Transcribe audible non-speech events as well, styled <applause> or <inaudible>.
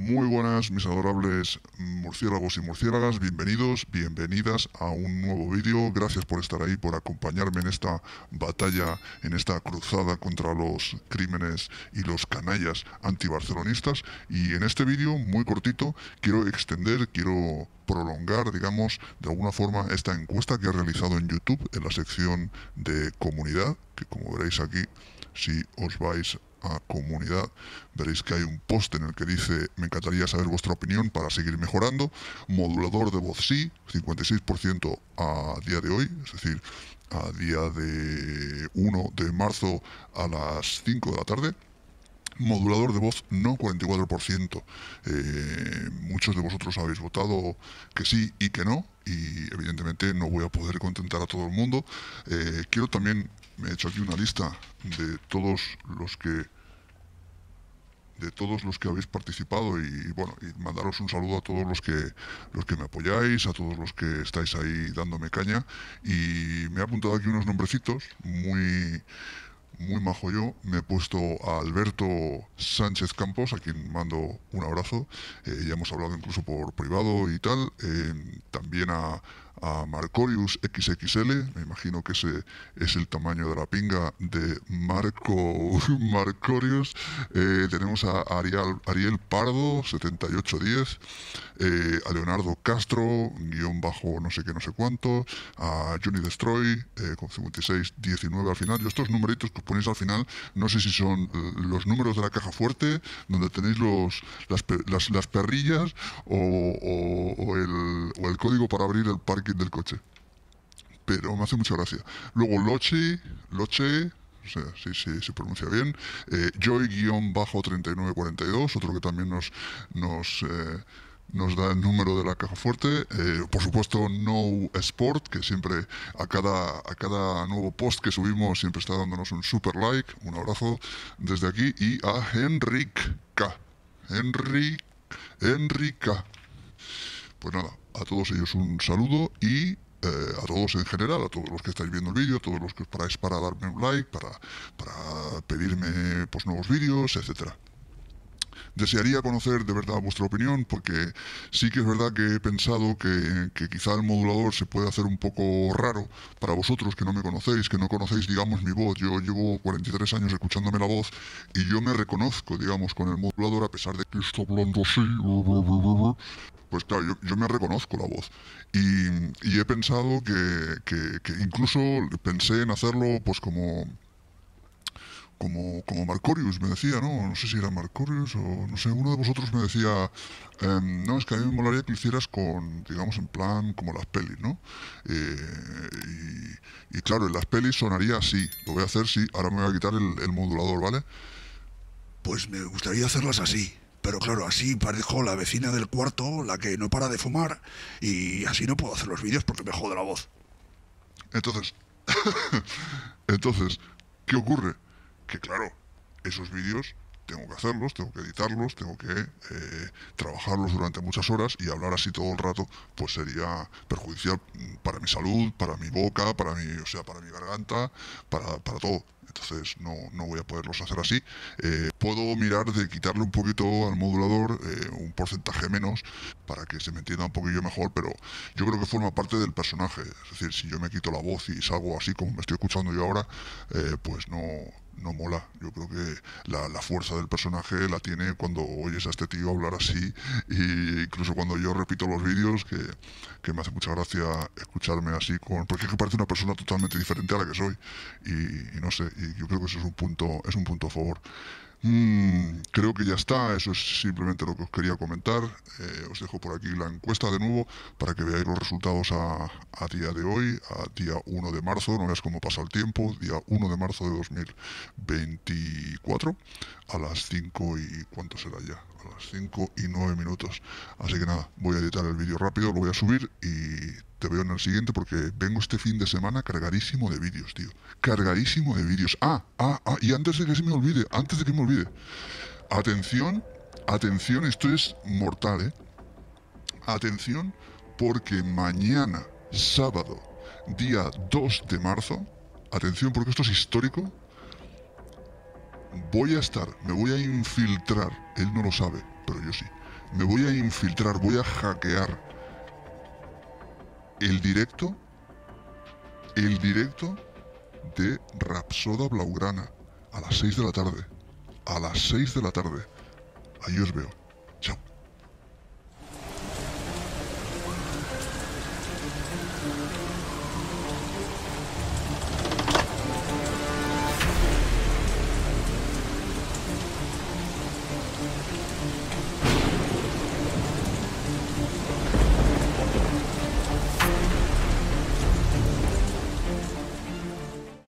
Muy buenas mis adorables murciélagos y murciélagas, bienvenidos, bienvenidas a un nuevo vídeo, gracias por estar ahí, por acompañarme en esta batalla, en esta cruzada contra los crímenes y los canallas antibarcelonistas y en este vídeo muy cortito quiero extender, quiero prolongar, digamos, de alguna forma esta encuesta que he realizado en YouTube en la sección de comunidad, que como veréis aquí, si os vais a comunidad, veréis que hay un post en el que dice me encantaría saber vuestra opinión para seguir mejorando, modulador de voz sí, 56% a día de hoy, es decir, a día de 1 de marzo a las 5 de la tarde, modulador de voz no 44%. Eh, muchos de vosotros habéis votado que sí y que no, y evidentemente no voy a poder contentar a todo el mundo. Eh, quiero también, me he hecho aquí una lista de todos los que de todos los que habéis participado y, bueno, y mandaros un saludo a todos los que los que me apoyáis, a todos los que estáis ahí dándome caña y me he apuntado aquí unos nombrecitos muy muy majo yo, me he puesto a Alberto Sánchez Campos, a quien mando un abrazo, eh, ya hemos hablado incluso por privado y tal, eh, también a, a Marcorius XXL, me imagino que ese es el tamaño de la pinga de Marco <laughs> Marcorius. Eh, tenemos a Ariel, Ariel Pardo, 7810, eh, a Leonardo Castro, guión bajo no sé qué, no sé cuánto, a Johnny Destroy, eh, con 5619 al final. Yo estos numeritos que os ponéis al final, no sé si son eh, los números de la caja fuerte, donde tenéis los, las, perrillas o el código para abrir el parque del coche. Pero me hace mucha gracia. Luego Loche, Loche, o sea, sí, sí, se pronuncia bien. Eh, Joy-3942, otro que también nos, nos, eh, nos da el número de la caja fuerte. Eh, por supuesto, No Sport, que siempre a cada, a cada nuevo post que subimos siempre está dándonos un super like. Un abrazo desde aquí. Y a Henrik K. Enrique Pues nada, a todos ellos un saludo y eh, a todos en general, a todos los que estáis viendo el vídeo, a todos los que os paráis para darme un like, para, para pedirme pues, nuevos vídeos, etcétera. Desearía conocer de verdad vuestra opinión porque sí que es verdad que he pensado que, que, quizá el modulador se puede hacer un poco raro para vosotros que no me conocéis, que no conocéis, digamos, mi voz. Yo llevo 43 años escuchándome la voz y yo me reconozco, digamos, con el modulador a pesar de que está hablando así, pues claro, yo, yo me reconozco la voz. Y, he pensado que, incluso pensé en hacerlo pues como... Como, como Marcorius me decía, ¿no? No sé si era Marcorius o no sé, uno de vosotros me decía, em, no, es que a mí me molaría que lo hicieras con, digamos, en plan como las pelis, ¿no? Eh, y, claro, en las pelis sonaría así, lo voy a hacer, sí, ahora me voy a quitar el modulador, ¿vale? Pues me gustaría hacerlas así. Pero claro, así parezco la vecina del cuarto, la que no para de fumar, y así no puedo hacer los vídeos porque me jode la voz. Entonces, <laughs> entonces, ¿qué ocurre? Que claro, esos vídeos tengo que hacerlos, tengo que editarlos, tengo que eh, trabajarlos durante muchas horas y hablar así todo el rato, pues sería perjudicial para mi salud, para mi boca, para mi, o sea, para mi garganta, para, para todo entonces no, no voy a poderlos hacer así. Eh, puedo mirar de quitarle un poquito al modulador, eh, un porcentaje menos, para que se me entienda un poquillo mejor, pero yo creo que forma parte del personaje. Es decir, si yo me quito la voz y salgo así como me estoy escuchando yo ahora, eh, pues no, no mola. Yo creo que la, fuerza del personaje la tiene cuando oyes a este tío hablar así, e incluso cuando yo repito los vídeos, que, que, me hace mucha gracia escucharme así, porque es que parece una persona totalmente diferente a la que soy. y no sé, y yo creo que eso es un punto, es un punto a favor. Mm, creo que ya está, eso es simplemente lo que os quería comentar. Eh, os dejo por aquí la encuesta de nuevo para que veáis los resultados a, a día de hoy, a día 1 de marzo, no veas cómo pasa el tiempo, día 1 de marzo de 2024, a las 5 y... ¿cuánto será ya? A las 5 y 9 minutos. Así que nada, voy a editar el vídeo rápido, lo voy a subir y te veo en el siguiente porque vengo este fin de semana cargadísimo de vídeos, tío. Cargadísimo de vídeos. Ah, ah, ah, y antes de que se me olvide, antes de que me olvide. Atención, atención, esto es mortal, ¿eh? Atención porque mañana sábado, día 2 de marzo, atención porque esto es histórico, voy a estar, me voy a infiltrar, él no lo sabe, pero yo sí, me voy a infiltrar, voy a hackear el directo, el directo de Rapsoda Blaugrana, a las 6 de la tarde, a las 6 de la tarde, ahí os veo.